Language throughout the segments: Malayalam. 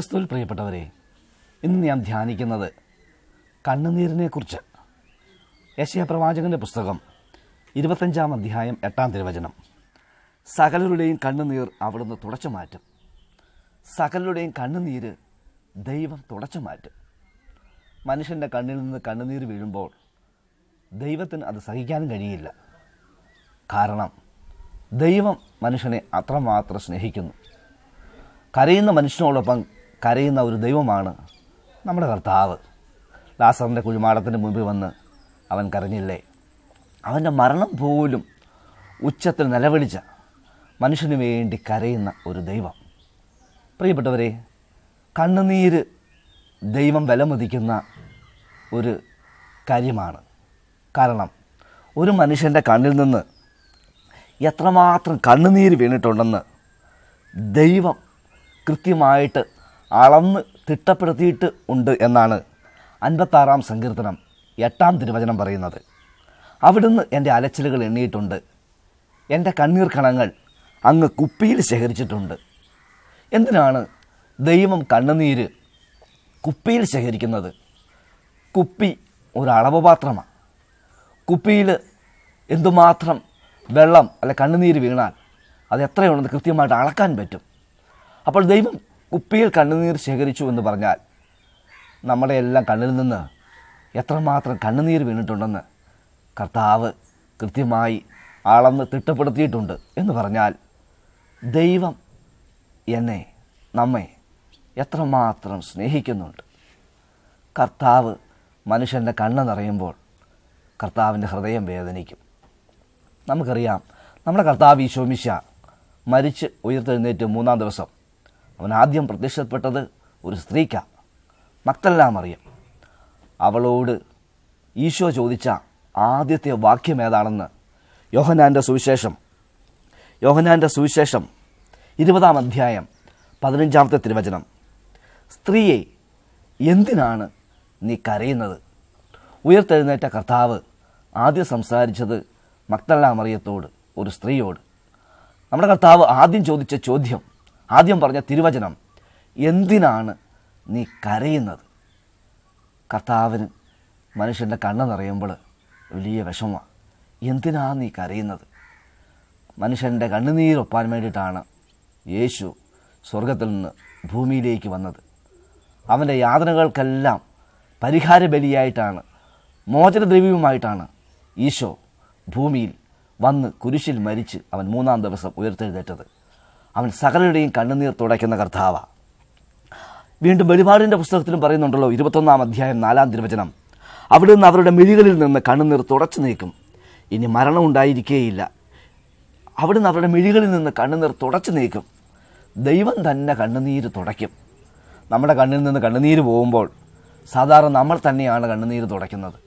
ക്രിസ്തുവിൽ പ്രിയപ്പെട്ടവരെ ഇന്ന് ഞാൻ ധ്യാനിക്കുന്നത് കണ്ണുനീരിനെക്കുറിച്ച് യശയ പ്രവാചകൻ്റെ പുസ്തകം ഇരുപത്തഞ്ചാം അധ്യായം എട്ടാം തിരുവചനം സകലരുടെയും കണ്ണുനീർ അവിടുന്ന് തുടച്ചു മാറ്റും സകലരുടെയും കണ്ണുനീര് ദൈവം തുടച്ചു മാറ്റും മനുഷ്യൻ്റെ കണ്ണിൽ നിന്ന് കണ്ണുനീർ വീഴുമ്പോൾ ദൈവത്തിന് അത് സഹിക്കാനും കഴിയില്ല കാരണം ദൈവം മനുഷ്യനെ അത്രമാത്രം സ്നേഹിക്കുന്നു കരയുന്ന മനുഷ്യനോടൊപ്പം കരയുന്ന ഒരു ദൈവമാണ് നമ്മുടെ കർത്താവ് ലാസറിൻ്റെ കുഴിമാടത്തിന് മുമ്പിൽ വന്ന് അവൻ കരഞ്ഞില്ലേ അവൻ്റെ മരണം പോലും ഉച്ചത്തിൽ നിലവിളിച്ച മനുഷ്യന് വേണ്ടി കരയുന്ന ഒരു ദൈവം പ്രിയപ്പെട്ടവരെ കണ്ണുനീര് ദൈവം വിലമതിക്കുന്ന ഒരു കാര്യമാണ് കാരണം ഒരു മനുഷ്യൻ്റെ കണ്ണിൽ നിന്ന് എത്രമാത്രം കണ്ണുനീര് വീണിട്ടുണ്ടെന്ന് ദൈവം കൃത്യമായിട്ട് അളന്ന് തിട്ടപ്പെടുത്തിയിട്ട് ഉണ്ട് എന്നാണ് അൻപത്താറാം സങ്കീർത്തനം എട്ടാം തിരുവചനം പറയുന്നത് അവിടുന്ന് എൻ്റെ അലച്ചിലുകൾ എണ്ണിയിട്ടുണ്ട് എൻ്റെ കണ്ണീർ കണങ്ങൾ അങ്ങ് കുപ്പിയിൽ ശേഖരിച്ചിട്ടുണ്ട് എന്തിനാണ് ദൈവം കണ്ണുനീര് കുപ്പിയിൽ ശേഖരിക്കുന്നത് കുപ്പി ഒരളവ് പാത്രമാണ് കുപ്പിയിൽ എന്തുമാത്രം വെള്ളം അല്ല കണ്ണുനീര് വീണാൽ അത് എത്രയുണ്ടെന്ന് കൃത്യമായിട്ട് അളക്കാൻ പറ്റും അപ്പോൾ ദൈവം കുപ്പിയിൽ കണ്ണുനീർ ശേഖരിച്ചു എന്ന് പറഞ്ഞാൽ നമ്മുടെ എല്ലാം കണ്ണിൽ നിന്ന് എത്രമാത്രം കണ്ണുനീർ വീണിട്ടുണ്ടെന്ന് കർത്താവ് കൃത്യമായി അളന്ന് തിട്ടപ്പെടുത്തിയിട്ടുണ്ട് എന്ന് പറഞ്ഞാൽ ദൈവം എന്നെ നമ്മെ എത്രമാത്രം സ്നേഹിക്കുന്നുണ്ട് കർത്താവ് മനുഷ്യൻ്റെ കണ്ണ് നിറയുമ്പോൾ കർത്താവിൻ്റെ ഹൃദയം വേദനിക്കും നമുക്കറിയാം നമ്മുടെ കർത്താവ് ഈശോമിശ മരിച്ച് ഉയർത്തെഴുന്നേറ്റ് മൂന്നാം ദിവസം അവൻ ആദ്യം പ്രത്യക്ഷപ്പെട്ടത് ഒരു സ്ത്രീക്കാണ് മക്തെല്ലാം അറിയാം അവളോട് ഈശോ ചോദിച്ച ആദ്യത്തെ വാക്യം ഏതാണെന്ന് യോഹനാൻ്റെ സുവിശേഷം യോഹനാൻ്റെ സുവിശേഷം ഇരുപതാം അധ്യായം പതിനഞ്ചാമത്തെ തിരുവചനം സ്ത്രീയെ എന്തിനാണ് നീ കരയുന്നത് ഉയർത്തെഴുന്നേറ്റ കർത്താവ് ആദ്യം സംസാരിച്ചത് മക്തല്ല മറിയത്തോട് ഒരു സ്ത്രീയോട് നമ്മുടെ കർത്താവ് ആദ്യം ചോദിച്ച ചോദ്യം ആദ്യം പറഞ്ഞ തിരുവചനം എന്തിനാണ് നീ കരയുന്നത് കർത്താവിന് മനുഷ്യൻ്റെ കണ്ണ് നിറയുമ്പോൾ വലിയ വിഷമമാണ് എന്തിനാണ് നീ കരയുന്നത് മനുഷ്യൻ്റെ കണ്ണുനീരൊപ്പാൻ വേണ്ടിയിട്ടാണ് യേശു സ്വർഗത്തിൽ നിന്ന് ഭൂമിയിലേക്ക് വന്നത് അവൻ്റെ യാതനകൾക്കെല്ലാം പരിഹാര ബലിയായിട്ടാണ് മോചനദ്രവ്യവുമായിട്ടാണ് ഈശോ ഭൂമിയിൽ വന്ന് കുരിശിൽ മരിച്ച് അവൻ മൂന്നാം ദിവസം ഉയർത്തെഴുതേറ്റത് അവൻ സകലരുടെയും കണ്ണുനീർ തുടയ്ക്കുന്ന കർത്താവ വീണ്ടും വെളിപാടിൻ്റെ പുസ്തകത്തിലും പറയുന്നുണ്ടല്ലോ ഇരുപത്തൊന്നാം അധ്യായം നാലാം തിരുവചനം അവിടെ നിന്ന് അവരുടെ മിഴികളിൽ നിന്ന് കണ്ണുനീർ തുടച്ചു നീക്കും ഇനി മരണം ഉണ്ടായിരിക്കേയില്ല നിന്ന് അവരുടെ മിഴികളിൽ നിന്ന് കണ്ണുനീർ തുടച്ചു നീക്കും ദൈവം തന്നെ കണ്ണുനീര് തുടയ്ക്കും നമ്മുടെ കണ്ണിൽ നിന്ന് കണ്ണുനീര് പോകുമ്പോൾ സാധാരണ നമ്മൾ തന്നെയാണ് കണ്ണുനീര് തുടയ്ക്കുന്നത്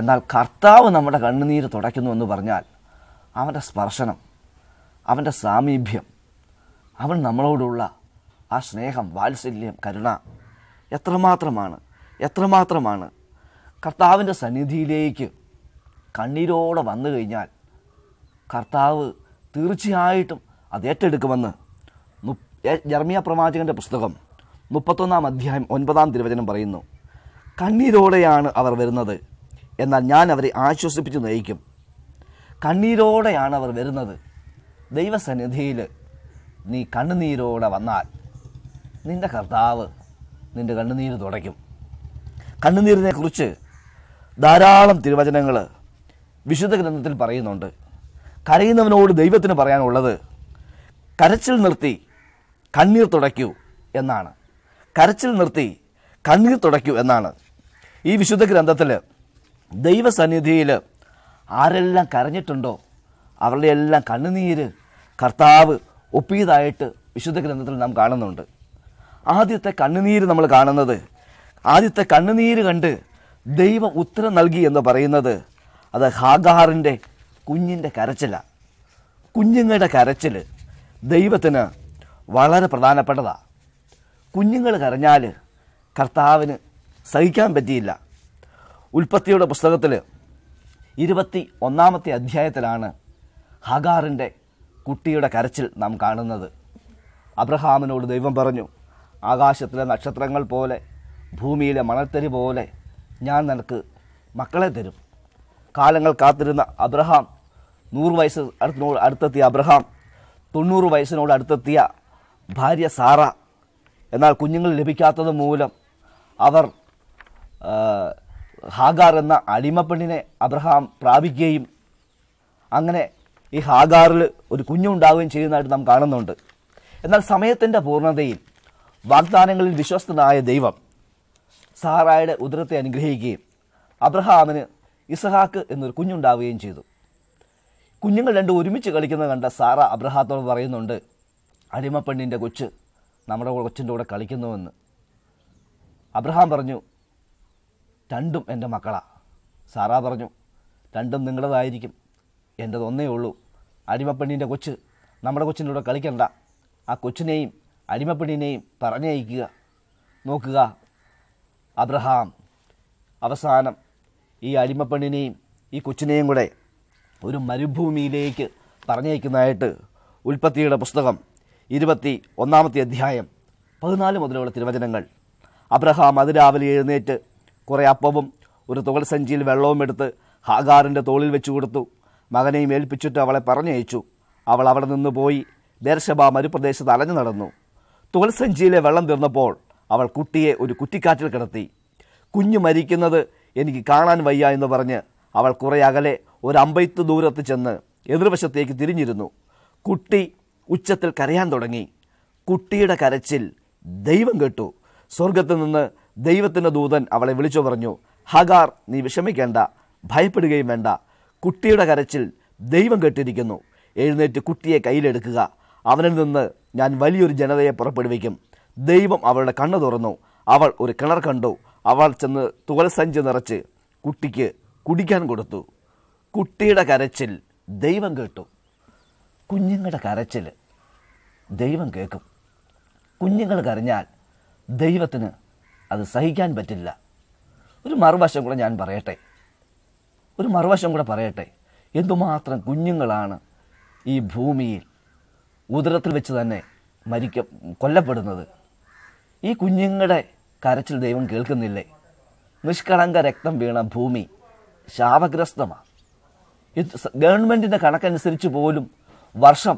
എന്നാൽ കർത്താവ് നമ്മുടെ കണ്ണുനീര് തുടയ്ക്കുന്നു എന്ന് പറഞ്ഞാൽ അവൻ്റെ സ്പർശനം അവൻ്റെ സാമീപ്യം അവൾ നമ്മളോടുള്ള ആ സ്നേഹം വാത്സല്യം കരുണ എത്രമാത്രമാണ് എത്രമാത്രമാണ് കർത്താവിൻ്റെ സന്നിധിയിലേക്ക് കണ്ണീരോടെ വന്നു കഴിഞ്ഞാൽ കർത്താവ് തീർച്ചയായിട്ടും അത് ഏറ്റെടുക്കുമെന്ന് ജർമിയ പ്രവാചകൻ്റെ പുസ്തകം മുപ്പത്തൊന്നാം അധ്യായം ഒൻപതാം തിരുവചനം പറയുന്നു കണ്ണീരോടെയാണ് അവർ വരുന്നത് എന്നാൽ ഞാൻ അവരെ ആശ്വസിപ്പിച്ച് നയിക്കും കണ്ണീരോടെയാണ് അവർ വരുന്നത് ദൈവസന്നിധിയിൽ നീ കണ്ണുനീരോടെ വന്നാൽ നിൻ്റെ കർത്താവ് നിൻ്റെ കണ്ണുനീര് തുടയ്ക്കും കണ്ണുനീരിനെക്കുറിച്ച് ധാരാളം തിരുവചനങ്ങൾ വിശുദ്ധ ഗ്രന്ഥത്തിൽ പറയുന്നുണ്ട് കരയുന്നവനോട് ദൈവത്തിന് പറയാനുള്ളത് കരച്ചിൽ നിർത്തി കണ്ണീർ തുടയ്ക്കൂ എന്നാണ് കരച്ചിൽ നിർത്തി കണ്ണീർ തുടയ്ക്കൂ എന്നാണ് ഈ വിശുദ്ധ ഗ്രന്ഥത്തിൽ ദൈവസന്നിധിയിൽ ആരെല്ലാം കരഞ്ഞിട്ടുണ്ടോ അവരുടെ എല്ലാം കണ്ണുനീര് കർത്താവ് ഒപ്പിയതായിട്ട് വിശുദ്ധ ഗ്രന്ഥത്തിൽ നാം കാണുന്നുണ്ട് ആദ്യത്തെ കണ്ണുനീര് നമ്മൾ കാണുന്നത് ആദ്യത്തെ കണ്ണുനീര് കണ്ട് ദൈവം ഉത്തരം നൽകി എന്ന് പറയുന്നത് അത് ഹാഗാറിൻ്റെ കുഞ്ഞിൻ്റെ കരച്ചിലാണ് കുഞ്ഞുങ്ങളുടെ കരച്ചിൽ ദൈവത്തിന് വളരെ പ്രധാനപ്പെട്ടതാണ് കുഞ്ഞുങ്ങൾ കരഞ്ഞാൽ കർത്താവിന് സഹിക്കാൻ പറ്റിയില്ല ഉൽപ്പത്തിയുടെ പുസ്തകത്തിൽ ഇരുപത്തി ഒന്നാമത്തെ അധ്യായത്തിലാണ് ഹാഗാറിൻ്റെ കുട്ടിയുടെ കരച്ചിൽ നാം കാണുന്നത് അബ്രഹാമിനോട് ദൈവം പറഞ്ഞു ആകാശത്തിലെ നക്ഷത്രങ്ങൾ പോലെ ഭൂമിയിലെ മണൽത്തരി പോലെ ഞാൻ നിനക്ക് മക്കളെ തരും കാലങ്ങൾ കാത്തിരുന്ന അബ്രഹാം നൂറ് വയസ്സ് അടുത്തിനോട് അടുത്തെത്തിയ അബ്രഹാം തൊണ്ണൂറ് വയസ്സിനോട് അടുത്തെത്തിയ ഭാര്യ സാറ എന്നാൽ കുഞ്ഞുങ്ങൾ ലഭിക്കാത്തത് മൂലം അവർ ഹാഗാർ എന്ന അടിമപ്പെണ്ണിനെ അബ്രഹാം പ്രാപിക്കുകയും അങ്ങനെ ഈ ഹാഗാറിൽ ഒരു കുഞ്ഞുണ്ടാവുകയും ചെയ്യുന്നതായിട്ട് നാം കാണുന്നുണ്ട് എന്നാൽ സമയത്തിൻ്റെ പൂർണ്ണതയിൽ വാഗ്ദാനങ്ങളിൽ വിശ്വസ്തനായ ദൈവം സാറായുടെ ഉദരത്തെ അനുഗ്രഹിക്കുകയും അബ്രഹാമിന് ഇസഹാക്ക് എന്നൊരു കുഞ്ഞുണ്ടാവുകയും ചെയ്തു കുഞ്ഞുങ്ങൾ രണ്ടും ഒരുമിച്ച് കളിക്കുന്നത് കണ്ട സാറ അബ്രഹാത്തോട് പറയുന്നുണ്ട് അടിമപ്പെണ്ണിൻ്റെ കൊച്ച് നമ്മുടെ കൊച്ചിൻ്റെ കൂടെ കളിക്കുന്നുവെന്ന് അബ്രഹാം പറഞ്ഞു രണ്ടും എൻ്റെ മക്കളാണ് സാറാ പറഞ്ഞു രണ്ടും നിങ്ങളതായിരിക്കും എൻ്റെ ഉള്ളൂ അടിമപ്പെണ്ണീൻ്റെ കൊച്ച് നമ്മുടെ കൊച്ചിൻ്റെ കൂടെ കളിക്കണ്ട ആ കൊച്ചിനെയും അടിമപ്പെണ്ണീനെയും പറഞ്ഞയക്കുക നോക്കുക അബ്രഹാം അവസാനം ഈ അടിമപ്പെണ്ണിനെയും ഈ കൊച്ചിനെയും കൂടെ ഒരു മരുഭൂമിയിലേക്ക് പറഞ്ഞയക്കുന്നതായിട്ട് ഉൽപ്പത്തിയുടെ പുസ്തകം ഇരുപത്തി ഒന്നാമത്തെ അധ്യായം പതിനാല് മുതലുള്ള തിരുവചനങ്ങൾ അബ്രഹാം അതിരാവിലെ എഴുന്നേറ്റ് കുറേ അപ്പവും ഒരു തുകൽ സഞ്ചിയിൽ വെള്ളവും എടുത്ത് ഹാഗാറിൻ്റെ തോളിൽ വെച്ചു കൊടുത്തു മകനെയും ഏൽപ്പിച്ചിട്ട് അവളെ പറഞ്ഞയച്ചു അവൾ അവിടെ നിന്ന് പോയി ബേർഷബ മരുപ്രദേശത്ത് അലഞ്ഞു നടന്നു തുകൽസഞ്ചിയിലെ വെള്ളം തീർന്നപ്പോൾ അവൾ കുട്ടിയെ ഒരു കുറ്റിക്കാറ്റിൽ കിടത്തി കുഞ്ഞു മരിക്കുന്നത് എനിക്ക് കാണാൻ വയ്യ എന്ന് പറഞ്ഞ് അവൾ കുറേ അകലെ ഒരു അമ്പയത്ത് ദൂരത്ത് ചെന്ന് എതിർവശത്തേക്ക് തിരിഞ്ഞിരുന്നു കുട്ടി ഉച്ചത്തിൽ കരയാൻ തുടങ്ങി കുട്ടിയുടെ കരച്ചിൽ ദൈവം കേട്ടു സ്വർഗത്തിൽ നിന്ന് ദൈവത്തിൻ്റെ ദൂതൻ അവളെ വിളിച്ചു പറഞ്ഞു ഹഗാർ നീ വിഷമിക്കേണ്ട ഭയപ്പെടുകയും വേണ്ട കുട്ടിയുടെ കരച്ചിൽ ദൈവം കേട്ടിരിക്കുന്നു എഴുന്നേറ്റ് കുട്ടിയെ കയ്യിലെടുക്കുക അവനിൽ നിന്ന് ഞാൻ വലിയൊരു ജനതയെ പുറപ്പെടുവിക്കും ദൈവം അവളുടെ കണ്ണു തുറന്നു അവൾ ഒരു കിണർ കണ്ടു അവൾ ചെന്ന് തുകൽസഞ്ചി നിറച്ച് കുട്ടിക്ക് കുടിക്കാൻ കൊടുത്തു കുട്ടിയുടെ കരച്ചിൽ ദൈവം കേട്ടു കുഞ്ഞുങ്ങളുടെ കരച്ചിൽ ദൈവം കേൾക്കും കുഞ്ഞുങ്ങൾ കരഞ്ഞാൽ ദൈവത്തിന് അത് സഹിക്കാൻ പറ്റില്ല ഒരു മറുവശം കൂടെ ഞാൻ പറയട്ടെ ഒരു മറുവശം കൂടെ പറയട്ടെ എന്തുമാത്രം കുഞ്ഞുങ്ങളാണ് ഈ ഭൂമിയിൽ ഉദരത്തിൽ വെച്ച് തന്നെ മരിക്ക കൊല്ലപ്പെടുന്നത് ഈ കുഞ്ഞുങ്ങളുടെ കരച്ചിൽ ദൈവം കേൾക്കുന്നില്ലേ നിഷ്കളങ്ക രക്തം വീണ ഭൂമി ശാപഗ്രസ്തമാണ് ഇത് ഗവൺമെൻറ്റിൻ്റെ കണക്കനുസരിച്ച് പോലും വർഷം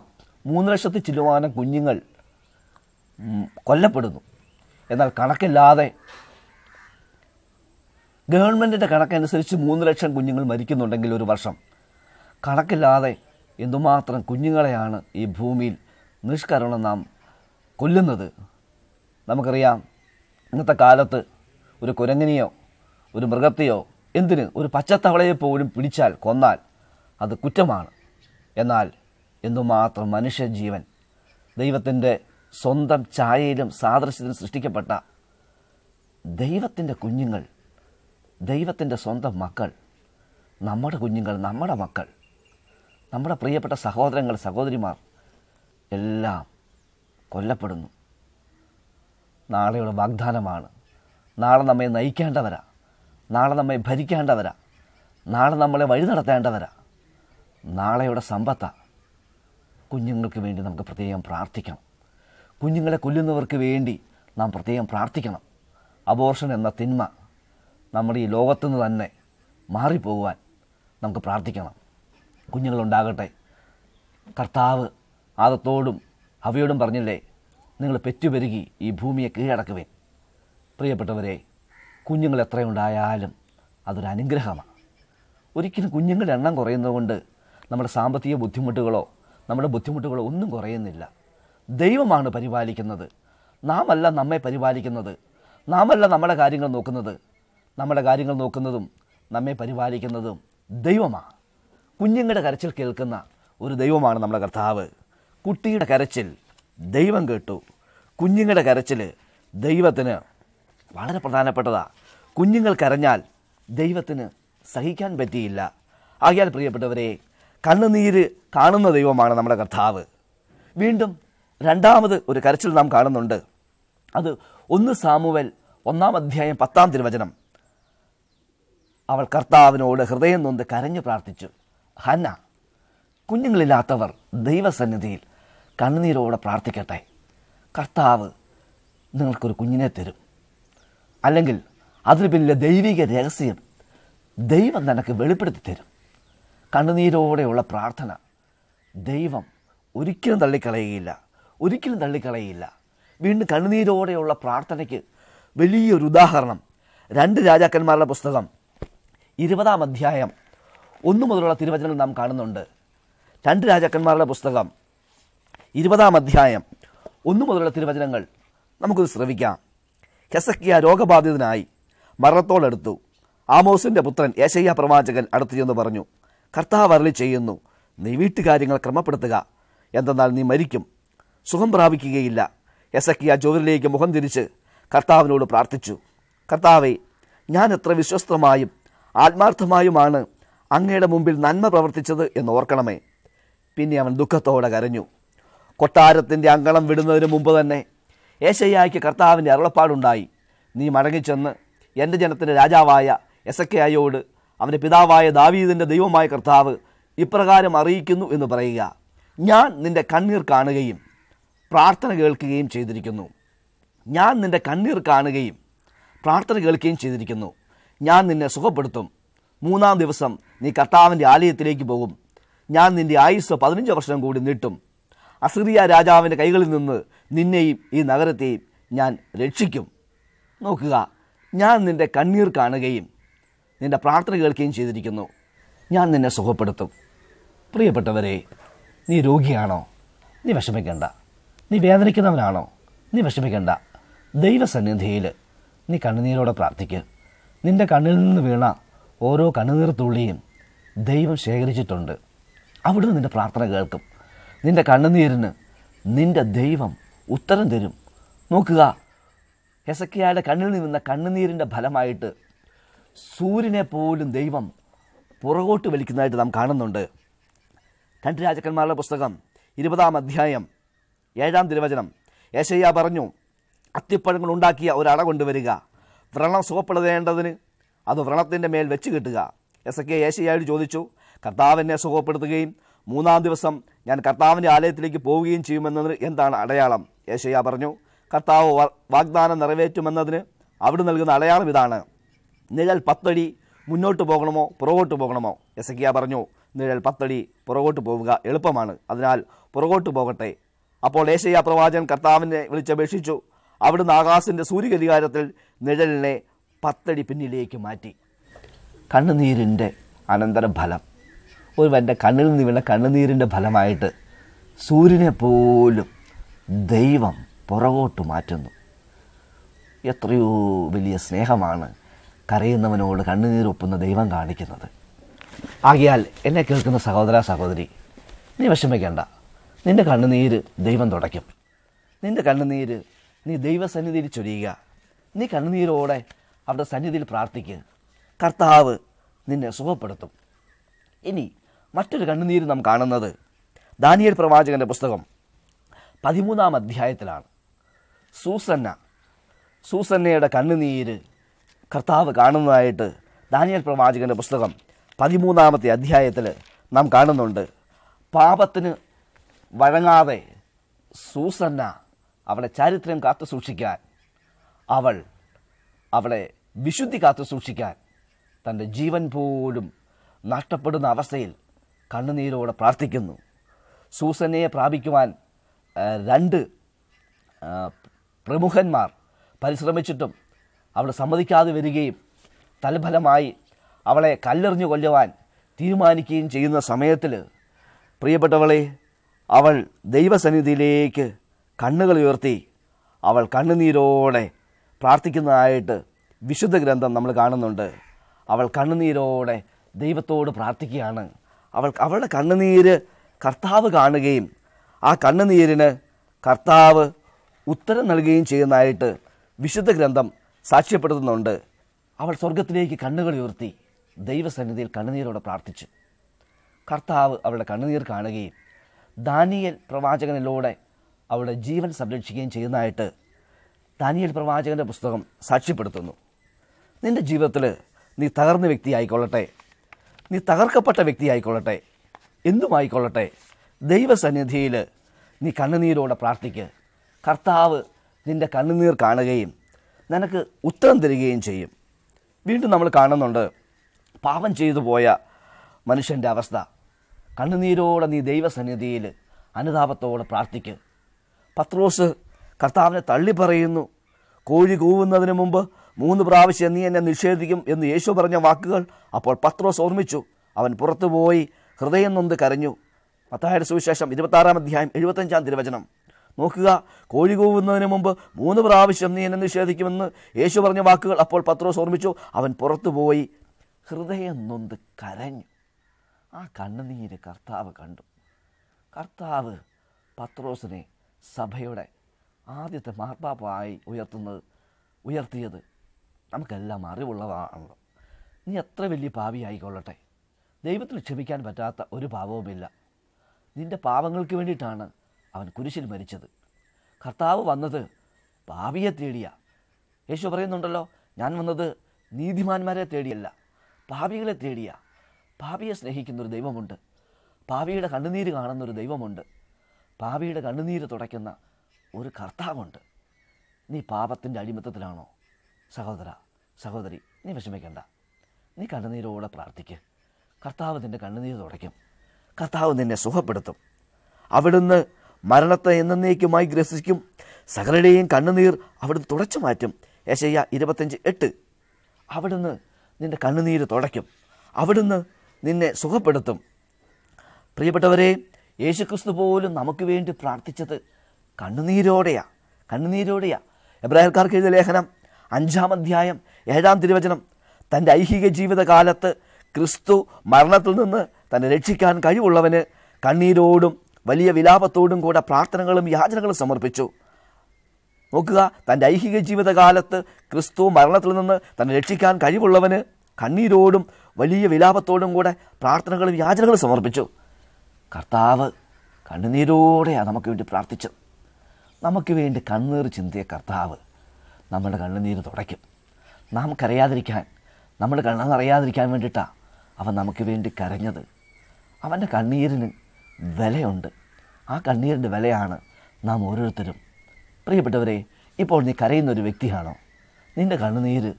മൂന്ന് ലക്ഷത്തി ചിലവാനം കുഞ്ഞുങ്ങൾ കൊല്ലപ്പെടുന്നു എന്നാൽ കണക്കില്ലാതെ ഗവൺമെൻറ്റിൻ്റെ കണക്കനുസരിച്ച് മൂന്ന് ലക്ഷം കുഞ്ഞുങ്ങൾ മരിക്കുന്നുണ്ടെങ്കിൽ ഒരു വർഷം കണക്കില്ലാതെ എന്തുമാത്രം കുഞ്ഞുങ്ങളെയാണ് ഈ ഭൂമിയിൽ നിഷ്കരണം നാം കൊല്ലുന്നത് നമുക്കറിയാം ഇന്നത്തെ കാലത്ത് ഒരു കുരങ്ങനെയോ ഒരു മൃഗത്തെയോ എന്തിന് ഒരു പച്ചത്തവളയെ പോലും പിടിച്ചാൽ കൊന്നാൽ അത് കുറ്റമാണ് എന്നാൽ എന്തുമാത്രം മനുഷ്യജീവൻ ദൈവത്തിൻ്റെ സ്വന്തം ഛായയിലും സാദൃശ്യത്തിലും സൃഷ്ടിക്കപ്പെട്ട ദൈവത്തിൻ്റെ കുഞ്ഞുങ്ങൾ ദൈവത്തിൻ്റെ സ്വന്തം മക്കൾ നമ്മുടെ കുഞ്ഞുങ്ങൾ നമ്മുടെ മക്കൾ നമ്മുടെ പ്രിയപ്പെട്ട സഹോദരങ്ങൾ സഹോദരിമാർ എല്ലാം കൊല്ലപ്പെടുന്നു നാളെയുള്ള വാഗ്ദാനമാണ് നാളെ നമ്മെ നയിക്കേണ്ടവരാ നാളെ നമ്മെ ഭരിക്കേണ്ടവരാ നാളെ നമ്മളെ വഴി നടത്തേണ്ടവരാ നാളെയുടെ സമ്പത്താ കുഞ്ഞുങ്ങൾക്ക് വേണ്ടി നമുക്ക് പ്രത്യേകം പ്രാർത്ഥിക്കണം കുഞ്ഞുങ്ങളെ കൊല്ലുന്നവർക്ക് വേണ്ടി നാം പ്രത്യേകം പ്രാർത്ഥിക്കണം അബോർഷൻ എന്ന തിന്മ നമ്മുടെ ഈ നിന്ന് തന്നെ മാറിപ്പോകുവാൻ നമുക്ക് പ്രാർത്ഥിക്കണം കുഞ്ഞുങ്ങളുണ്ടാകട്ടെ കർത്താവ് ആദത്തോടും അവയോടും പറഞ്ഞില്ലേ നിങ്ങൾ പെറ്റുപെരുകി ഈ ഭൂമിയെ കീഴടക്കുവേൻ പ്രിയപ്പെട്ടവരെ കുഞ്ഞുങ്ങൾ എത്രയുണ്ടായാലും അതൊരു അനുഗ്രഹമാണ് ഒരിക്കലും കുഞ്ഞുങ്ങളുടെ എണ്ണം കുറയുന്നതുകൊണ്ട് നമ്മുടെ സാമ്പത്തിക ബുദ്ധിമുട്ടുകളോ നമ്മുടെ ബുദ്ധിമുട്ടുകളോ ഒന്നും കുറയുന്നില്ല ദൈവമാണ് പരിപാലിക്കുന്നത് നാമല്ല നമ്മെ പരിപാലിക്കുന്നത് നാമല്ല നമ്മുടെ കാര്യങ്ങൾ നോക്കുന്നത് നമ്മുടെ കാര്യങ്ങൾ നോക്കുന്നതും നമ്മെ പരിപാലിക്കുന്നതും ദൈവമാണ് കുഞ്ഞുങ്ങളുടെ കരച്ചിൽ കേൾക്കുന്ന ഒരു ദൈവമാണ് നമ്മുടെ കർത്താവ് കുട്ടിയുടെ കരച്ചിൽ ദൈവം കേട്ടു കുഞ്ഞുങ്ങളുടെ കരച്ചിൽ ദൈവത്തിന് വളരെ പ്രധാനപ്പെട്ടതാണ് കുഞ്ഞുങ്ങൾ കരഞ്ഞാൽ ദൈവത്തിന് സഹിക്കാൻ പറ്റിയില്ല ആകിയാൽ പ്രിയപ്പെട്ടവരെ കണ്ണുനീര് കാണുന്ന ദൈവമാണ് നമ്മുടെ കർത്താവ് വീണ്ടും രണ്ടാമത് ഒരു കരച്ചിൽ നാം കാണുന്നുണ്ട് അത് ഒന്ന് സാമുവൽ ഒന്നാം അധ്യായം പത്താം തിരുവചനം അവൾ കർത്താവിനോട് ഹൃദയം നൊന്ത് കരഞ്ഞു പ്രാർത്ഥിച്ചു ഹന്ന കുഞ്ഞുങ്ങളില്ലാത്തവർ ദൈവസന്നിധിയിൽ കണ്ണുനീരോടെ പ്രാർത്ഥിക്കട്ടെ കർത്താവ് നിങ്ങൾക്കൊരു കുഞ്ഞിനെ തരും അല്ലെങ്കിൽ അതിന് പിന്നിലെ ദൈവിക രഹസ്യം ദൈവം നിനക്ക് വെളിപ്പെടുത്തി തരും കണ്ണുനീരോടെയുള്ള പ്രാർത്ഥന ദൈവം ഒരിക്കലും തള്ളിക്കളയുകയില്ല ഒരിക്കലും തള്ളിക്കളയുകയില്ല വീണ്ടും കണ്ണുനീരോടെയുള്ള പ്രാർത്ഥനയ്ക്ക് വലിയൊരു ഉദാഹരണം രണ്ട് രാജാക്കന്മാരുടെ പുസ്തകം ഇരുപതാം അധ്യായം ഒന്നു മുതലുള്ള തിരുവചനങ്ങൾ നാം കാണുന്നുണ്ട് രണ്ട് രാജാക്കന്മാരുടെ പുസ്തകം ഇരുപതാം അധ്യായം ഒന്നു മുതലുള്ള തിരുവചനങ്ങൾ നമുക്കത് ശ്രവിക്കാം ഹെസക്കിയ രോഗബാധിതനായി മരണത്തോടടുത്തു ആമോസിൻ്റെ പുത്രൻ യേശയ്യ പ്രവാചകൻ അടുത്തു ചെന്ന് പറഞ്ഞു കർത്താവ് അരളി ചെയ്യുന്നു നീ വീട്ടുകാര്യങ്ങൾ ക്രമപ്പെടുത്തുക എന്തെന്നാൽ നീ മരിക്കും സുഖം പ്രാപിക്കുകയില്ല യസക്കിയ ജോലിയിലേക്ക് മുഖം തിരിച്ച് കർത്താവിനോട് പ്രാർത്ഥിച്ചു കർത്താവെ ഞാൻ എത്ര വിശ്വസ്തമായും ആത്മാർത്ഥമായുമാണ് അങ്ങയുടെ മുമ്പിൽ നന്മ പ്രവർത്തിച്ചത് എന്ന് ഓർക്കണമേ പിന്നെ അവൻ ദുഃഖത്തോടെ കരഞ്ഞു കൊട്ടാരത്തിൻ്റെ അങ്കണം വിടുന്നതിന് മുമ്പ് തന്നെ ഏശയ്യായ്ക്ക് കർത്താവിൻ്റെ അരുളപ്പാടുണ്ടായി നീ മടങ്ങിച്ചെന്ന് എൻ്റെ ജനത്തിൻ്റെ രാജാവായ എസക്കയായോട് അവൻ്റെ പിതാവായ ദാവീദിൻ്റെ ദൈവമായ കർത്താവ് ഇപ്രകാരം അറിയിക്കുന്നു എന്ന് പറയുക ഞാൻ നിൻ്റെ കണ്ണീർ കാണുകയും പ്രാർത്ഥന കേൾക്കുകയും ചെയ്തിരിക്കുന്നു ഞാൻ നിൻ്റെ കണ്ണീർ കാണുകയും പ്രാർത്ഥന കേൾക്കുകയും ചെയ്തിരിക്കുന്നു ഞാൻ നിന്നെ സുഖപ്പെടുത്തും മൂന്നാം ദിവസം നീ കർത്താവിൻ്റെ ആലയത്തിലേക്ക് പോകും ഞാൻ നിന്റെ ആയുസ് പതിനഞ്ച് വർഷം കൂടി നീട്ടും അസിറിയ രാജാവിൻ്റെ കൈകളിൽ നിന്ന് നിന്നെയും ഈ നഗരത്തെയും ഞാൻ രക്ഷിക്കും നോക്കുക ഞാൻ നിന്റെ കണ്ണീർ കാണുകയും നിന്റെ പ്രാർത്ഥന കേൾക്കുകയും ചെയ്തിരിക്കുന്നു ഞാൻ നിന്നെ സുഖപ്പെടുത്തും പ്രിയപ്പെട്ടവരെ നീ രോഗിയാണോ നീ വിഷമിക്കേണ്ട നീ വേദനിക്കുന്നവനാണോ നീ വിഷമിക്കേണ്ട ദൈവസന്നിധിയിൽ നീ കണ്ണുനീരോടെ പ്രാർത്ഥിക്കുക നിന്റെ കണ്ണിൽ നിന്ന് വീണ ഓരോ കണ്ണുനീർ തുള്ളിയും ദൈവം ശേഖരിച്ചിട്ടുണ്ട് അവിടുന്ന് നിൻ്റെ പ്രാർത്ഥന കേൾക്കും നിൻ്റെ കണ്ണുനീരിന് നിൻ്റെ ദൈവം ഉത്തരം തരും നോക്കുക ഹെസക്കിയായുടെ കണ്ണിൽ നിന്ന കണ്ണുനീരിൻ്റെ ഫലമായിട്ട് സൂര്യനെ പോലും ദൈവം പുറകോട്ട് വലിക്കുന്നതായിട്ട് നാം കാണുന്നുണ്ട് രണ്ട് രാജാക്കന്മാരുടെ പുസ്തകം ഇരുപതാം അധ്യായം ഏഴാം തിരുവചനം യേശയ്യ പറഞ്ഞു അത്തിപ്പഴങ്ങൾ ഉണ്ടാക്കിയ ഒരട കൊണ്ടുവരിക വ്രണം സുഖപ്പെടുത്തേണ്ടതിന് അത് വ്രണത്തിൻ്റെ മേൽ വെച്ച് കിട്ടുക എസ് കെ ഏശയായിട്ട് ചോദിച്ചു കർത്താവിനെ സുഖപ്പെടുത്തുകയും മൂന്നാം ദിവസം ഞാൻ കർത്താവിൻ്റെ ആലയത്തിലേക്ക് പോവുകയും ചെയ്യുമെന്നതിന് എന്താണ് അടയാളം ഏശയ പറഞ്ഞു കർത്താവ് വാഗ്ദാനം നിറവേറ്റുമെന്നതിന് അവിടെ നൽകുന്ന അടയാളം ഇതാണ് നിഴൽ പത്തടി മുന്നോട്ട് പോകണമോ പുറകോട്ട് പോകണമോ എസക്കിയ പറഞ്ഞു നിഴൽ പത്തടി പുറകോട്ട് പോവുക എളുപ്പമാണ് അതിനാൽ പുറകോട്ട് പോകട്ടെ അപ്പോൾ ഏശയ പ്രവാചകൻ കർത്താവിനെ വിളിച്ചപേക്ഷിച്ചു അവിടുന്ന് ആകാശിൻ്റെ സൂര്യഗതികാരത്തിൽ നിഴലിനെ പത്തടി പിന്നിലേക്ക് മാറ്റി കണ്ണുനീരിൻ്റെ അനന്തരഫലം ഒരുവൻ്റെ കണ്ണിൽ നിന്ന് വീണ കണ്ണുനീരിൻ്റെ ഫലമായിട്ട് സൂര്യനെ പോലും ദൈവം പുറകോട്ട് മാറ്റുന്നു എത്രയോ വലിയ സ്നേഹമാണ് കരയുന്നവനോട് കണ്ണുനീരൊപ്പുന്ന ദൈവം കാണിക്കുന്നത് ആകിയാൽ എന്നെ കേൾക്കുന്ന സഹോദര സഹോദരി നീ വിഷമിക്കേണ്ട നിൻ്റെ കണ്ണുനീര് ദൈവം തുടയ്ക്കും നിൻ്റെ കണ്ണുനീര് നീ ദൈവസന്നിധിയിൽ ചൊരിയുക നീ കണ്ണുനീരോടെ അവരുടെ സന്നിധിയിൽ പ്രാർത്ഥിക്കുക കർത്താവ് നിന്നെ സുഖപ്പെടുത്തും ഇനി മറ്റൊരു കണ്ണുനീര് നാം കാണുന്നത് ദാനിയൽ പ്രവാചകൻ്റെ പുസ്തകം പതിമൂന്നാം അധ്യായത്തിലാണ് സൂസന്ന സൂസന്നയുടെ കണ്ണുനീര് കർത്താവ് കാണുന്നതായിട്ട് ദാനിയൽ പ്രവാചകൻ്റെ പുസ്തകം പതിമൂന്നാമത്തെ അധ്യായത്തിൽ നാം കാണുന്നുണ്ട് പാപത്തിന് വഴങ്ങാതെ സൂസന്ന അവളെ ചാരിത്രം കാത്തു സൂക്ഷിക്കാൻ അവൾ അവളെ വിശുദ്ധി കാത്തു സൂക്ഷിക്കാൻ തൻ്റെ ജീവൻ പോലും നഷ്ടപ്പെടുന്ന അവസ്ഥയിൽ കണ്ണുനീരോടെ പ്രാർത്ഥിക്കുന്നു സൂസനയെ പ്രാപിക്കുവാൻ രണ്ട് പ്രമുഖന്മാർ പരിശ്രമിച്ചിട്ടും അവൾ സമ്മതിക്കാതെ വരികയും തൽഫലമായി അവളെ കല്ലെറിഞ്ഞു കൊല്ലുവാൻ തീരുമാനിക്കുകയും ചെയ്യുന്ന സമയത്തിൽ പ്രിയപ്പെട്ടവളെ അവൾ ദൈവസന്നിധിയിലേക്ക് കണ്ണുകൾ ഉയർത്തി അവൾ കണ്ണുനീരോടെ പ്രാർത്ഥിക്കുന്നതായിട്ട് വിശുദ്ധ ഗ്രന്ഥം നമ്മൾ കാണുന്നുണ്ട് അവൾ കണ്ണുനീരോടെ ദൈവത്തോട് പ്രാർത്ഥിക്കുകയാണ് അവൾ അവളുടെ കണ്ണുനീര് കർത്താവ് കാണുകയും ആ കണ്ണുനീരിന് കർത്താവ് ഉത്തരം നൽകുകയും ചെയ്യുന്നതായിട്ട് വിശുദ്ധ ഗ്രന്ഥം സാക്ഷ്യപ്പെടുത്തുന്നുണ്ട് അവൾ സ്വർഗത്തിലേക്ക് കണ്ണുകൾ ഉയർത്തി ദൈവസന്നിധിയിൽ കണ്ണുനീരോടെ പ്രാർത്ഥിച്ചു കർത്താവ് അവളുടെ കണ്ണുനീർ കാണുകയും ദാനിയൽ പ്രവാചകനിലൂടെ അവരുടെ ജീവൻ സംരക്ഷിക്കുകയും ചെയ്യുന്നതായിട്ട് ദാനിയൽ പ്രവാചകൻ്റെ പുസ്തകം സാക്ഷ്യപ്പെടുത്തുന്നു നിൻ്റെ ജീവിതത്തിൽ നീ തകർന്ന ആയിക്കൊള്ളട്ടെ നീ തകർക്കപ്പെട്ട വ്യക്തി വ്യക്തിയായിക്കൊള്ളട്ടെ എന്തുമായിക്കൊള്ളട്ടെ ദൈവസന്നിധിയിൽ നീ കണ്ണുനീരോടെ പ്രാർത്ഥിക്ക് കർത്താവ് നിൻ്റെ കണ്ണുനീർ കാണുകയും നിനക്ക് ഉത്തരം തരികയും ചെയ്യും വീണ്ടും നമ്മൾ കാണുന്നുണ്ട് പാപം ചെയ്തു പോയ മനുഷ്യൻ്റെ അവസ്ഥ കണ്ണുനീരോടെ നീ ദൈവസന്നിധിയിൽ അനുതാപത്തോടെ പ്രാർത്ഥിക്കുക പത്രോസ് കർത്താവിനെ തള്ളി പറയുന്നു കോഴി കൂവുന്നതിന് മുമ്പ് മൂന്ന് പ്രാവശ്യം നീ എന്നെ നിഷേധിക്കും എന്ന് യേശു പറഞ്ഞ വാക്കുകൾ അപ്പോൾ പത്രോസ് ഓർമ്മിച്ചു അവൻ പുറത്തുപോയി ഹൃദയം നൊന്ത് കരഞ്ഞു പത്തായിര സുവിശേഷം ഇരുപത്താറാം അധ്യായം എഴുപത്തഞ്ചാം തിരുവചനം നോക്കുക കോഴി കൂവുന്നതിന് മുമ്പ് മൂന്ന് പ്രാവശ്യം നീ എന്നെ നിഷേധിക്കുമെന്ന് യേശു പറഞ്ഞ വാക്കുകൾ അപ്പോൾ പത്രോസ് ഓർമ്മിച്ചു അവൻ പുറത്തുപോയി ഹൃദയം നൊന്ത് കരഞ്ഞു ആ കണ്ണുനീര് കർത്താവ് കണ്ടു കർത്താവ് പത്രോസിനെ സഭയുടെ ആദ്യത്തെ മാർപ്പാപ്പായി ഉയർത്തുന്നത് ഉയർത്തിയത് നമുക്കെല്ലാം അറിവുള്ളതാണല്ലോ നീ എത്ര വലിയ പാവി ആയിക്കൊള്ളട്ടെ ദൈവത്തിന് ക്ഷമിക്കാൻ പറ്റാത്ത ഒരു പാപവുമില്ല നിൻ്റെ പാപങ്ങൾക്ക് വേണ്ടിയിട്ടാണ് അവൻ കുരിശിൽ മരിച്ചത് കർത്താവ് വന്നത് പാവിയെ തേടിയ യേശു പറയുന്നുണ്ടല്ലോ ഞാൻ വന്നത് നീതിമാന്മാരെ തേടിയല്ല പാപികളെ തേടിയ പാപിയെ സ്നേഹിക്കുന്നൊരു ദൈവമുണ്ട് പാവിയുടെ കണ്ണുനീര് കാണുന്നൊരു ദൈവമുണ്ട് പാപിയുടെ കണ്ണുനീര് തുടയ്ക്കുന്ന ഒരു കർത്താവുണ്ട് നീ പാപത്തിൻ്റെ അടിമത്തത്തിലാണോ സഹോദര സഹോദരി നീ വിഷമിക്കണ്ട നീ കണ്ണുനീരോടെ പ്രാർത്ഥിക്ക് കർത്താവ് നിൻ്റെ കണ്ണുനീര് തുടയ്ക്കും കർത്താവ് നിന്നെ സുഖപ്പെടുത്തും അവിടുന്ന് മരണത്തെ എന്നേക്കുമായി ഗ്രസിക്കും സകലയുടെയും കണ്ണുനീർ അവിടുന്ന് തുടച്ചു മാറ്റും യശയ്യ ഇരുപത്തഞ്ച് എട്ട് അവിടുന്ന് നിൻ്റെ കണ്ണുനീര് തുടയ്ക്കും അവിടുന്ന് നിന്നെ സുഖപ്പെടുത്തും പ്രിയപ്പെട്ടവരെ യേശുക്രിസ്തു പോലും നമുക്ക് വേണ്ടി പ്രാർത്ഥിച്ചത് കണ്ണുനീരോടെയാ കണ്ണുനീരോടെയാ എബ്രാഹിൽക്കാർക്ക് എഴുതിയ ലേഖനം അഞ്ചാം അധ്യായം ഏഴാം തിരുവചനം തൻ്റെ ഐഹിക ജീവിതകാലത്ത് ക്രിസ്തു മരണത്തിൽ നിന്ന് തന്നെ രക്ഷിക്കാൻ കഴിവുള്ളവന് കണ്ണീരോടും വലിയ വിലാപത്തോടും കൂടെ പ്രാർത്ഥനകളും യാചനകളും സമർപ്പിച്ചു നോക്കുക തൻ്റെ ഐഹിക ജീവിതകാലത്ത് ക്രിസ്തു മരണത്തിൽ നിന്ന് തന്നെ രക്ഷിക്കാൻ കഴിവുള്ളവന് കണ്ണീരോടും വലിയ വിലാപത്തോടും കൂടെ പ്രാർത്ഥനകളും യാചനകളും സമർപ്പിച്ചു കർത്താവ് കണ്ണുനീരോടെയാണ് നമുക്ക് വേണ്ടി പ്രാർത്ഥിച്ചത് നമുക്ക് വേണ്ടി കണ്ണീർ ചിന്തിയ കർത്താവ് നമ്മുടെ കണ്ണുനീര് തുടയ്ക്കും നാം കരയാതിരിക്കാൻ നമ്മുടെ കണ്ണെന്നറിയാതിരിക്കാൻ വേണ്ടിയിട്ടാണ് അവൻ നമുക്ക് വേണ്ടി കരഞ്ഞത് അവൻ്റെ കണ്ണീരിന് വിലയുണ്ട് ആ കണ്ണീരിൻ്റെ വിലയാണ് നാം ഓരോരുത്തരും പ്രിയപ്പെട്ടവരെ ഇപ്പോൾ നീ കരയുന്ന ഒരു വ്യക്തിയാണോ നിൻ്റെ കണ്ണുനീര്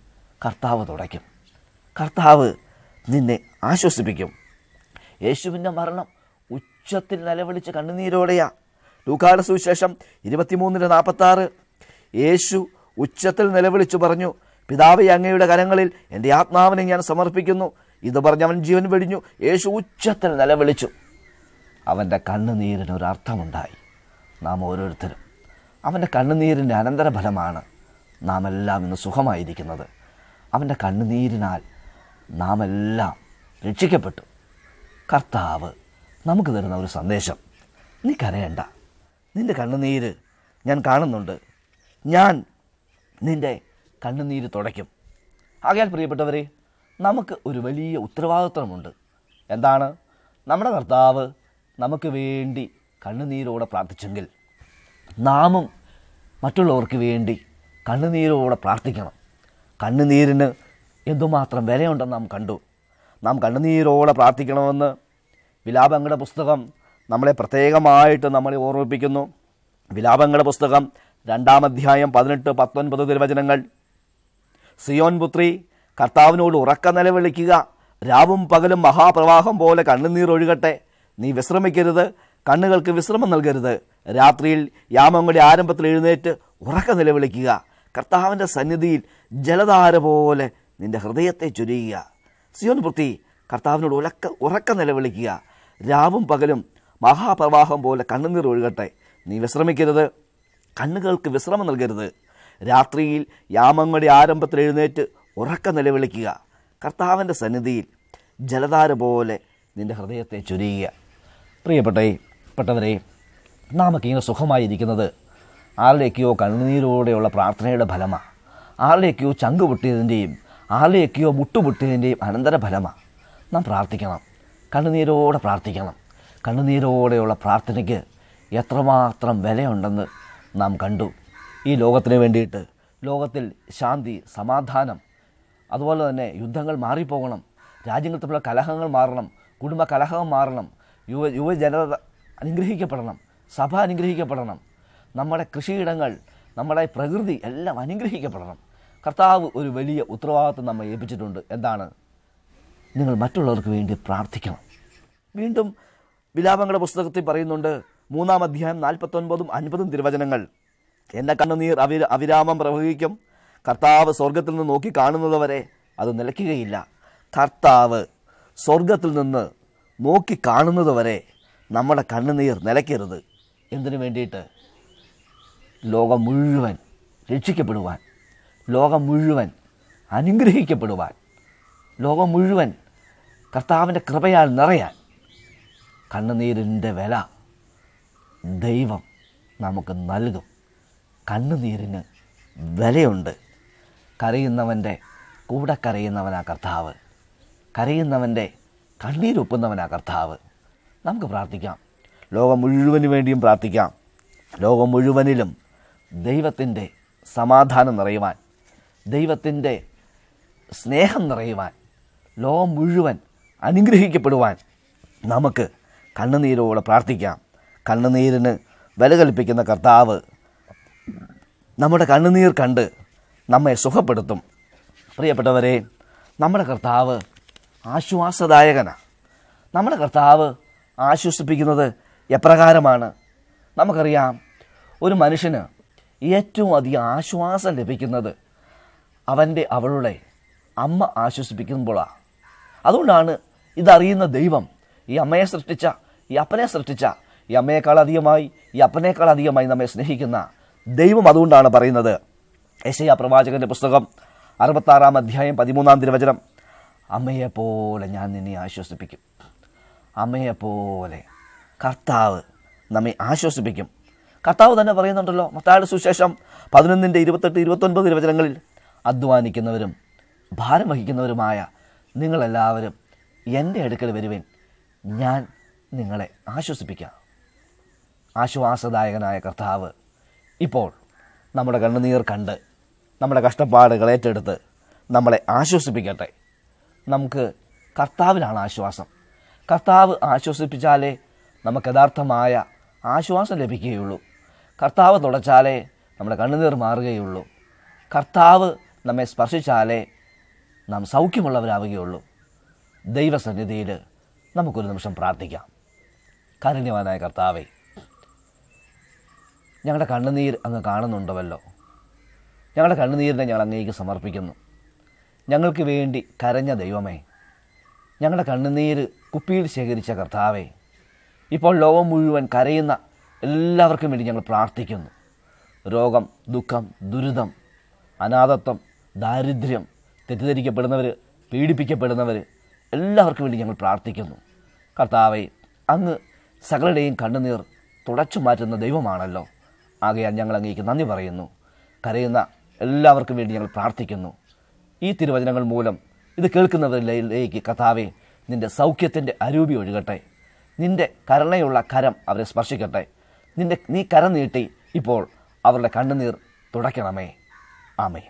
കർത്താവ് തുടയ്ക്കും കർത്താവ് നിന്നെ ആശ്വസിപ്പിക്കും യേശുവിൻ്റെ മരണം ഉച്ചത്തിൽ നിലവിളിച്ച് കണ്ണുനീരോടെയാ ലൂക്കാല സുവിശേഷം ഇരുപത്തിമൂന്നിന് നാൽപ്പത്തി ആറ് യേശു ഉച്ചത്തിൽ നിലവിളിച്ചു പറഞ്ഞു പിതാവെ അങ്ങയുടെ കരങ്ങളിൽ എൻ്റെ ആത്മാവിനെ ഞാൻ സമർപ്പിക്കുന്നു ഇത് പറഞ്ഞ് അവൻ ജീവൻ വെടിഞ്ഞു യേശു ഉച്ചത്തിൽ നിലവിളിച്ചു അവൻ്റെ കണ്ണുനീരിന് ഒരു അർത്ഥമുണ്ടായി നാം ഓരോരുത്തരും അവൻ്റെ കണ്ണുനീരിൻ്റെ അനന്തരഫലമാണ് നാം എല്ലാം ഇന്ന് സുഖമായിരിക്കുന്നത് അവൻ്റെ കണ്ണുനീരിനാൽ നാം എല്ലാം രക്ഷിക്കപ്പെട്ടു കർത്താവ് നമുക്ക് തരുന്ന ഒരു സന്ദേശം നീ കരയണ്ട നിൻ്റെ കണ്ണുനീര് ഞാൻ കാണുന്നുണ്ട് ഞാൻ നിൻ്റെ കണ്ണുനീര് തുടയ്ക്കും ആകയാൽ പ്രിയപ്പെട്ടവരെ നമുക്ക് ഒരു വലിയ ഉത്തരവാദിത്വമുണ്ട് എന്താണ് നമ്മുടെ കർത്താവ് നമുക്ക് വേണ്ടി കണ്ണുനീരോടെ പ്രാർത്ഥിച്ചെങ്കിൽ നാമും മറ്റുള്ളവർക്ക് വേണ്ടി കണ്ണുനീരോടെ പ്രാർത്ഥിക്കണം കണ്ണുനീരിന് എന്തുമാത്രം വിലയുണ്ടെന്ന് നാം കണ്ടു നാം കണ്ണുനീരോടെ പ്രാർത്ഥിക്കണമെന്ന് വിലാപങ്ങളുടെ പുസ്തകം നമ്മളെ പ്രത്യേകമായിട്ട് നമ്മളെ ഓർമ്മിപ്പിക്കുന്നു വിലാപങ്ങളുടെ പുസ്തകം രണ്ടാം അധ്യായം പതിനെട്ട് പത്തൊൻപത് തിരുവചനങ്ങൾ സിയോൻ പുത്രി കർത്താവിനോട് ഉറക്ക നിലവിളിക്കുക രാവും പകലും മഹാപ്രവാഹം പോലെ കണ്ണുനീർ ഒഴുകട്ടെ നീ വിശ്രമിക്കരുത് കണ്ണുകൾക്ക് വിശ്രമം നൽകരുത് രാത്രിയിൽ യാമങ്ങളുടെ ആരംഭത്തിൽ എഴുന്നേറ്റ് ഉറക്ക നിലവിളിക്കുക കർത്താവിൻ്റെ സന്നിധിയിൽ ജലധാര പോലെ നിന്റെ ഹൃദയത്തെ ചൊരിയുക സിയോൻ പുത്രി കർത്താവിനോട് ഉറക്ക ഉറക്ക നിലവിളിക്കുക രാവും പകലും മഹാപ്രവാഹം പോലെ കണ്ണുനീർ ഒഴുകട്ടെ നീ വിശ്രമിക്കരുത് കണ്ണുകൾക്ക് വിശ്രമം നൽകരുത് രാത്രിയിൽ യാമങ്ങളുടെ ആരംഭത്തിൽ എഴുന്നേറ്റ് ഉറക്ക നിലവിളിക്കുക കർത്താവിൻ്റെ സന്നിധിയിൽ ജലധാര പോലെ നിൻ്റെ ഹൃദയത്തെ ചുരിയുക പ്രിയപ്പെട്ടേ പെട്ടവരെ നാമൊക്കെ ഇങ്ങനെ സുഖമായിരിക്കുന്നത് ആരുടെയൊക്കെയോ കണ്ണുനീരോടെയുള്ള പ്രാർത്ഥനയുടെ ഫലമാണ് ആരുടെയൊക്കെയോ ചങ്ക് പൊട്ടിയതിൻ്റെയും ആരുടെയൊക്കെയോ മുട്ടുപൊട്ടിയതിൻ്റെയും അനന്തര ഫലമാണ് നാം പ്രാർത്ഥിക്കണം കണ്ണുനീരോടെ പ്രാർത്ഥിക്കണം കണ്ണുനീരോടെയുള്ള പ്രാർത്ഥനയ്ക്ക് എത്രമാത്രം വിലയുണ്ടെന്ന് നാം കണ്ടു ഈ ലോകത്തിന് വേണ്ടിയിട്ട് ലോകത്തിൽ ശാന്തി സമാധാനം അതുപോലെ തന്നെ യുദ്ധങ്ങൾ മാറിപ്പോകണം രാജ്യങ്ങൾ തമ്മിലുള്ള കലഹങ്ങൾ മാറണം കുടുംബ കലഹം മാറണം യുവ യുവജനത അനുഗ്രഹിക്കപ്പെടണം സഭ അനുഗ്രഹിക്കപ്പെടണം നമ്മുടെ കൃഷിയിടങ്ങൾ നമ്മുടെ പ്രകൃതി എല്ലാം അനുഗ്രഹിക്കപ്പെടണം കർത്താവ് ഒരു വലിയ ഉത്തരവാദിത്വം നമ്മെ ഏൽപ്പിച്ചിട്ടുണ്ട് എന്താണ് നിങ്ങൾ മറ്റുള്ളവർക്ക് വേണ്ടി പ്രാർത്ഥിക്കണം വീണ്ടും വിലാപങ്ങളുടെ പുസ്തകത്തിൽ പറയുന്നുണ്ട് മൂന്നാം അധ്യായം നാൽപ്പത്തൊൻപതും അൻപതും തിരുവചനങ്ങൾ എൻ്റെ കണ്ണുനീർ അവി അവിരാമം പ്രവഹിക്കും കർത്താവ് സ്വർഗത്തിൽ നിന്ന് നോക്കി കാണുന്നതുവരെ അത് നിലയ്ക്കുകയില്ല കർത്താവ് സ്വർഗത്തിൽ നിന്ന് നോക്കി കാണുന്നതുവരെ നമ്മുടെ കണ്ണുനീർ നിലയ്ക്കരുത് എന്തിനു വേണ്ടിയിട്ട് ലോകം മുഴുവൻ രക്ഷിക്കപ്പെടുവാൻ ലോകം മുഴുവൻ അനുഗ്രഹിക്കപ്പെടുവാൻ ലോകം മുഴുവൻ കർത്താവിൻ്റെ കൃപയാൽ നിറയാൻ കണ്ണുനീരിൻ്റെ വില ദൈവം നമുക്ക് നൽകും കണ്ണുനീരിന് വിലയുണ്ട് കരയുന്നവൻ്റെ കൂടെ കരയുന്നവനാ കർത്താവ് കരയുന്നവൻ്റെ കണ്ണീരൊപ്പുന്നവനാ കർത്താവ് നമുക്ക് പ്രാർത്ഥിക്കാം ലോകം മുഴുവന് വേണ്ടിയും പ്രാർത്ഥിക്കാം ലോകം മുഴുവനിലും ദൈവത്തിൻ്റെ സമാധാനം നിറയുവാൻ ദൈവത്തിൻ്റെ സ്നേഹം നിറയുവാൻ ലോകം മുഴുവൻ അനുഗ്രഹിക്കപ്പെടുവാൻ നമുക്ക് കണ്ണുനീരോടെ പ്രാർത്ഥിക്കാം കണ്ണുനീരിന് വില കൽപ്പിക്കുന്ന കർത്താവ് നമ്മുടെ കണ്ണുനീർ കണ്ട് നമ്മെ സുഖപ്പെടുത്തും പ്രിയപ്പെട്ടവരെ നമ്മുടെ കർത്താവ് ആശ്വാസദായകനാണ് നമ്മുടെ കർത്താവ് ആശ്വസിപ്പിക്കുന്നത് എപ്രകാരമാണ് നമുക്കറിയാം ഒരു മനുഷ്യന് ഏറ്റവും അധികം ആശ്വാസം ലഭിക്കുന്നത് അവൻ്റെ അവളുടെ അമ്മ ആശ്വസിപ്പിക്കുമ്പോഴാണ് അതുകൊണ്ടാണ് ഇതറിയുന്ന ദൈവം ഈ അമ്മയെ സൃഷ്ടിച്ച ഈ അപ്പനെ സൃഷ്ടിച്ച ഈ അമ്മയെക്കാളധികമായി ഈ അപ്പനേക്കാൾ നമ്മെ സ്നേഹിക്കുന്ന ദൈവം അതുകൊണ്ടാണ് പറയുന്നത് യശയ പ്രവാചകന്റെ പുസ്തകം അറുപത്താറാം അധ്യായം പതിമൂന്നാം തിരുവചനം അമ്മയെപ്പോലെ ഞാൻ നിന്നെ ആശ്വസിപ്പിക്കും അമ്മയെപ്പോലെ കർത്താവ് നമ്മെ ആശ്വസിപ്പിക്കും കർത്താവ് തന്നെ പറയുന്നുണ്ടല്ലോ മത്തായുടെ സുശേഷം പതിനൊന്നിൻ്റെ ഇരുപത്തെട്ട് ഇരുപത്തൊൻപത് തിരുവചനങ്ങളിൽ അധ്വാനിക്കുന്നവരും ഭാരം വഹിക്കുന്നവരുമായ നിങ്ങളെല്ലാവരും എൻ്റെ അടുക്കൽ വരുവൻ ഞാൻ നിങ്ങളെ ആശ്വസിപ്പിക്കാം ആശ്വാസദായകനായ കർത്താവ് ഇപ്പോൾ നമ്മുടെ കണ്ണുനീർ കണ്ട് നമ്മുടെ കഷ്ടപ്പാടുകൾ ഏറ്റെടുത്ത് നമ്മളെ ആശ്വസിപ്പിക്കട്ടെ നമുക്ക് കർത്താവിനാണ് ആശ്വാസം കർത്താവ് ആശ്വസിപ്പിച്ചാലേ നമുക്ക് യഥാർത്ഥമായ ആശ്വാസം ലഭിക്കുകയുള്ളൂ കർത്താവ് തുടച്ചാലേ നമ്മുടെ കണ്ണുനീർ മാറുകയുള്ളൂ കർത്താവ് നമ്മെ സ്പർശിച്ചാലേ നാം സൗഖ്യമുള്ളവരാവുകയുള്ളൂ ദൈവസന്നിധിയിൽ നമുക്കൊരു നിമിഷം പ്രാർത്ഥിക്കാം കാരുണ്യവാനായ കർത്താവേ ഞങ്ങളുടെ കണ്ണുനീർ അങ്ങ് കാണുന്നുണ്ടല്ലോ ഞങ്ങളുടെ കണ്ണുനീരിനെ ഞങ്ങൾ അങ്ങേക്ക് സമർപ്പിക്കുന്നു ഞങ്ങൾക്ക് വേണ്ടി കരഞ്ഞ ദൈവമേ ഞങ്ങളുടെ കണ്ണുനീര് കുപ്പിയിൽ ശേഖരിച്ച കർത്താവേ ഇപ്പോൾ ലോകം മുഴുവൻ കരയുന്ന എല്ലാവർക്കും വേണ്ടി ഞങ്ങൾ പ്രാർത്ഥിക്കുന്നു രോഗം ദുഃഖം ദുരിതം അനാഥത്വം ദാരിദ്ര്യം തെറ്റിദ്ധരിക്കപ്പെടുന്നവർ പീഡിപ്പിക്കപ്പെടുന്നവർ എല്ലാവർക്കും വേണ്ടി ഞങ്ങൾ പ്രാർത്ഥിക്കുന്നു കർത്താവെ അങ്ങ് സകലരുടെയും കണ്ണുനീർ തുടച്ചു മാറ്റുന്ന ദൈവമാണല്ലോ ആകെയാൽ ഞങ്ങൾ അങ്ങേക്ക് നന്ദി പറയുന്നു കരയുന്ന എല്ലാവർക്കും വേണ്ടി ഞങ്ങൾ പ്രാർത്ഥിക്കുന്നു ഈ തിരുവചനങ്ങൾ മൂലം ഇത് കേൾക്കുന്നവരിലേക്ക് കർത്താവെ നിൻ്റെ സൗഖ്യത്തിൻ്റെ അരൂപി ഒഴുകട്ടെ നിൻ്റെ കരുണയുള്ള കരം അവരെ സ്പർശിക്കട്ടെ നിൻ്റെ നീ കരം നീട്ടി ഇപ്പോൾ അവരുടെ കണ്ണുനീർ തുടയ്ക്കണമേ ആമേ